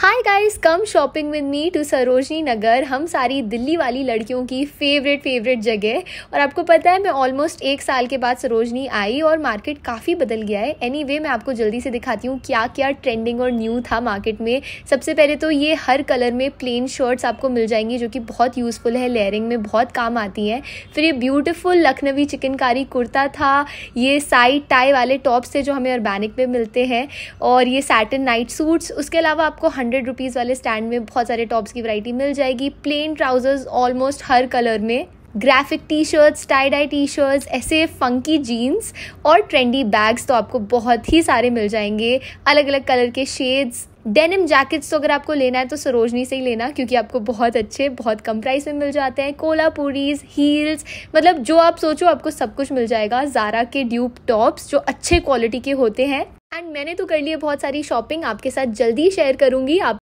hi guys come shopping with me to Sarojini Nagar हम सारी दिल्ली वाली लड़कियों की फेवरेट फेवरेट जगह और आपको पता है मैं ऑलमोस्ट एक साल के बाद सरोजनी आई और मार्केट काफ़ी बदल गया है एनी anyway, मैं आपको जल्दी से दिखाती हूँ क्या क्या ट्रेंडिंग और न्यू था मार्केट में सबसे पहले तो ये हर कलर में प्लेन शर्ट्स आपको मिल जाएंगी जो कि बहुत यूज़फुल है लेयरिंग में बहुत काम आती हैं फिर ये ब्यूटिफुल लखनवी चिकनकारी कुर्ता था ये साइड टाई वाले टॉप्स थे जो हमें अर्बैनिक में मिलते हैं और ये सैटन नाइट सूट्स उसके अलावा आपको हंड्रेड रुपीज़ वाले स्टैंड में बहुत सारे टॉप्स की वैरायटी मिल जाएगी प्लेन ट्राउजर्स ऑलमोस्ट हर कलर में graphic t shirts tie dye t shirts ऐसे फंकी जीन्स और ट्रेंडी बैग्स तो आपको बहुत ही सारे मिल जाएंगे अलग अलग कलर के शेड्स डेनिम जैकेट्स तो अगर आपको लेना है तो सरोजनी से ही लेना क्योंकि आपको बहुत अच्छे बहुत कम प्राइस में मिल जाते हैं कोलापूरीज हील्स मतलब जो आप सोचो आपको सब कुछ मिल जाएगा जारा के ड्यूब टॉप्स जो अच्छे क्वालिटी के होते हैं एंड मैंने तो कर लिए बहुत सारी शॉपिंग आपके साथ जल्दी शेयर करूंगी आप